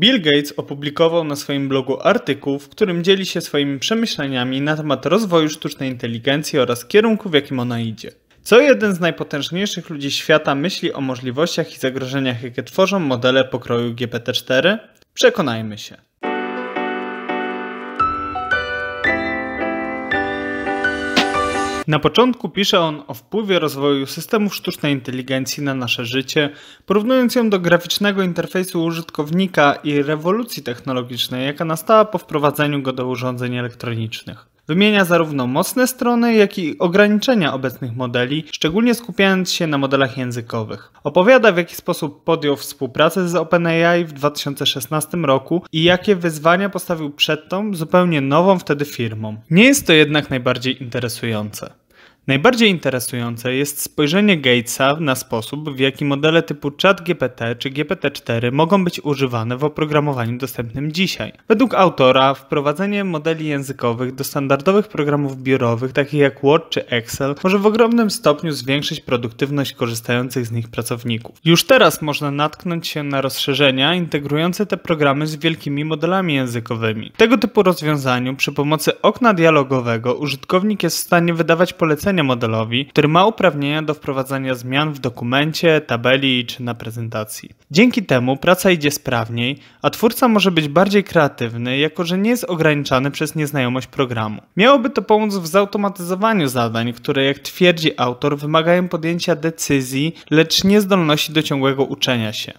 Bill Gates opublikował na swoim blogu artykuł, w którym dzieli się swoimi przemyśleniami na temat rozwoju sztucznej inteligencji oraz kierunku, w jakim ona idzie. Co jeden z najpotężniejszych ludzi świata myśli o możliwościach i zagrożeniach, jakie tworzą modele pokroju GPT-4? Przekonajmy się. Na początku pisze on o wpływie rozwoju systemów sztucznej inteligencji na nasze życie, porównując ją do graficznego interfejsu użytkownika i rewolucji technologicznej, jaka nastała po wprowadzeniu go do urządzeń elektronicznych. Wymienia zarówno mocne strony, jak i ograniczenia obecnych modeli, szczególnie skupiając się na modelach językowych. Opowiada w jaki sposób podjął współpracę z OpenAI w 2016 roku i jakie wyzwania postawił przed tą zupełnie nową wtedy firmą. Nie jest to jednak najbardziej interesujące. Najbardziej interesujące jest spojrzenie Gatesa na sposób, w jaki modele typu ChatGPT czy GPT-4 mogą być używane w oprogramowaniu dostępnym dzisiaj. Według autora wprowadzenie modeli językowych do standardowych programów biurowych takich jak Word czy Excel może w ogromnym stopniu zwiększyć produktywność korzystających z nich pracowników. Już teraz można natknąć się na rozszerzenia integrujące te programy z wielkimi modelami językowymi. W tego typu rozwiązaniu przy pomocy okna dialogowego użytkownik jest w stanie wydawać polecenia modelowi, który ma uprawnienia do wprowadzania zmian w dokumencie, tabeli czy na prezentacji. Dzięki temu praca idzie sprawniej, a twórca może być bardziej kreatywny, jako że nie jest ograniczany przez nieznajomość programu. Miałoby to pomóc w zautomatyzowaniu zadań, które jak twierdzi autor wymagają podjęcia decyzji, lecz nie zdolności do ciągłego uczenia się.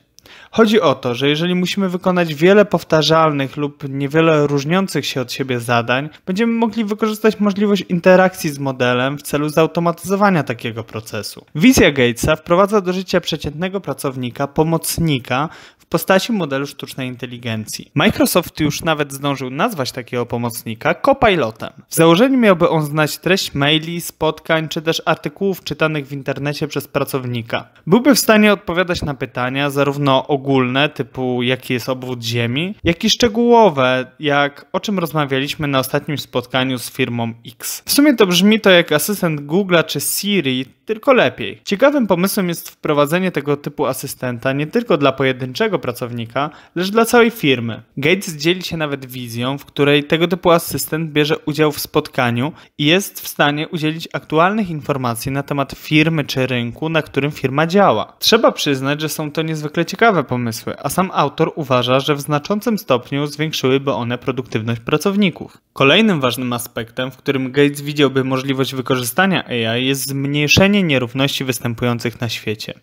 Chodzi o to, że jeżeli musimy wykonać wiele powtarzalnych lub niewiele różniących się od siebie zadań, będziemy mogli wykorzystać możliwość interakcji z modelem w celu zautomatyzowania takiego procesu. Wizja Gatesa wprowadza do życia przeciętnego pracownika pomocnika w postaci modelu sztucznej inteligencji. Microsoft już nawet zdążył nazwać takiego pomocnika copilotem. W założeniu miałby on znać treść maili, spotkań czy też artykułów czytanych w internecie przez pracownika. Byłby w stanie odpowiadać na pytania zarówno ogólne, typu jaki jest obwód Ziemi, jak i szczegółowe, jak o czym rozmawialiśmy na ostatnim spotkaniu z firmą X. W sumie to brzmi to jak asystent Google'a czy Siri, tylko lepiej. Ciekawym pomysłem jest wprowadzenie tego typu asystenta nie tylko dla pojedynczego pracownika, lecz dla całej firmy. Gates dzieli się nawet wizją, w której tego typu asystent bierze udział w spotkaniu i jest w stanie udzielić aktualnych informacji na temat firmy czy rynku, na którym firma działa. Trzeba przyznać, że są to niezwykle ciekawe ciekawe pomysły, a sam autor uważa, że w znaczącym stopniu zwiększyłyby one produktywność pracowników. Kolejnym ważnym aspektem, w którym Gates widziałby możliwość wykorzystania AI, jest zmniejszenie nierówności występujących na świecie,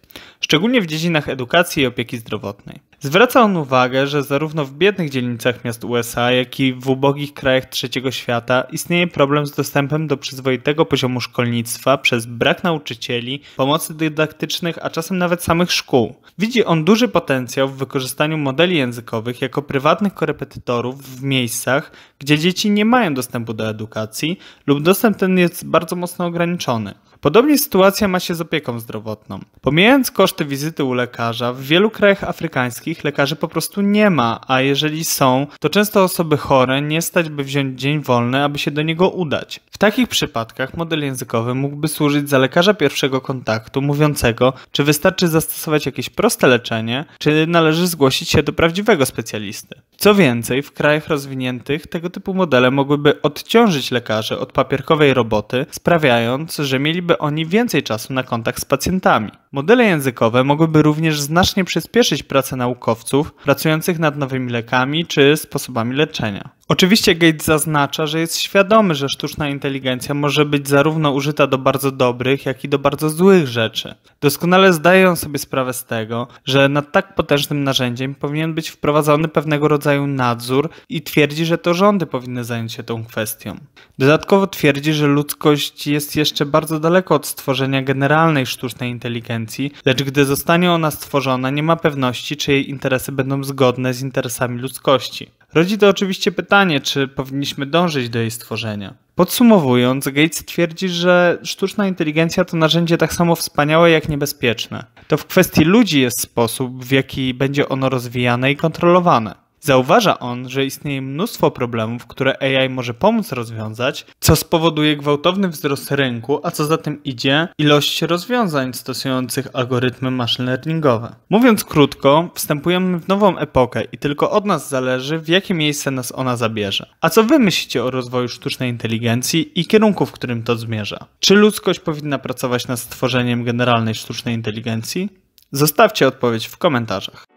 szczególnie w dziedzinach edukacji i opieki zdrowotnej. Zwraca on uwagę, że zarówno w biednych dzielnicach miast USA, jak i w ubogich krajach trzeciego świata istnieje problem z dostępem do przyzwoitego poziomu szkolnictwa przez brak nauczycieli, pomocy dydaktycznych, a czasem nawet samych szkół. Widzi on duży potencjał w wykorzystaniu modeli językowych jako prywatnych korepetytorów w miejscach, gdzie dzieci nie mają dostępu do edukacji lub dostęp ten jest bardzo mocno ograniczony. Podobnie sytuacja ma się z opieką zdrowotną. Pomijając koszty wizyty u lekarza, w wielu krajach afrykańskich lekarzy po prostu nie ma, a jeżeli są, to często osoby chore nie stać by wziąć dzień wolny, aby się do niego udać. W takich przypadkach model językowy mógłby służyć za lekarza pierwszego kontaktu, mówiącego, czy wystarczy zastosować jakieś proste leczenie, czy należy zgłosić się do prawdziwego specjalisty. Co więcej, w krajach rozwiniętych tego typu modele mogłyby odciążyć lekarzy od papierkowej roboty, sprawiając, że mieliby oni więcej czasu na kontakt z pacjentami. Modele językowe mogłyby również znacznie przyspieszyć pracę naukowców pracujących nad nowymi lekami czy sposobami leczenia. Oczywiście Gates zaznacza, że jest świadomy, że sztuczna inteligencja może być zarówno użyta do bardzo dobrych, jak i do bardzo złych rzeczy. Doskonale zdaje on sobie sprawę z tego, że nad tak potężnym narzędziem powinien być wprowadzony pewnego rodzaju nadzór i twierdzi, że to rządy powinny zająć się tą kwestią. Dodatkowo twierdzi, że ludzkość jest jeszcze bardzo daleko od stworzenia generalnej sztucznej inteligencji, lecz gdy zostanie ona stworzona, nie ma pewności, czy jej interesy będą zgodne z interesami ludzkości. Rodzi to oczywiście pytanie, pytanie, czy powinniśmy dążyć do jej stworzenia. Podsumowując, Gates twierdzi, że sztuczna inteligencja to narzędzie tak samo wspaniałe jak niebezpieczne. To w kwestii ludzi jest sposób, w jaki będzie ono rozwijane i kontrolowane. Zauważa on, że istnieje mnóstwo problemów, które AI może pomóc rozwiązać, co spowoduje gwałtowny wzrost rynku, a co za tym idzie ilość rozwiązań stosujących algorytmy machine learningowe. Mówiąc krótko, wstępujemy w nową epokę i tylko od nas zależy, w jakie miejsce nas ona zabierze. A co wy myślicie o rozwoju sztucznej inteligencji i kierunku, w którym to zmierza? Czy ludzkość powinna pracować nad stworzeniem generalnej sztucznej inteligencji? Zostawcie odpowiedź w komentarzach.